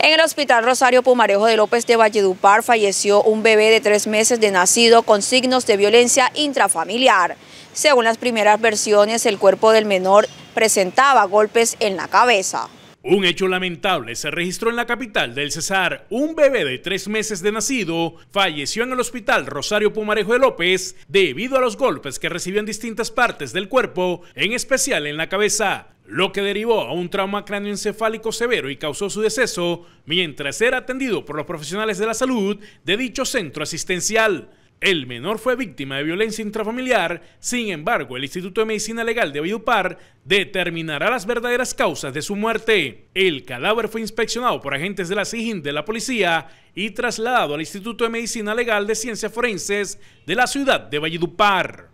En el Hospital Rosario Pumarejo de López de Valledupar falleció un bebé de tres meses de nacido con signos de violencia intrafamiliar. Según las primeras versiones, el cuerpo del menor presentaba golpes en la cabeza. Un hecho lamentable se registró en la capital del Cesar. Un bebé de tres meses de nacido falleció en el hospital Rosario Pumarejo de López debido a los golpes que recibió en distintas partes del cuerpo, en especial en la cabeza lo que derivó a un trauma cráneoencefálico severo y causó su deceso mientras era atendido por los profesionales de la salud de dicho centro asistencial. El menor fue víctima de violencia intrafamiliar, sin embargo, el Instituto de Medicina Legal de Valledupar determinará las verdaderas causas de su muerte. El cadáver fue inspeccionado por agentes de la SIGIN de la policía y trasladado al Instituto de Medicina Legal de Ciencias Forenses de la ciudad de Valledupar.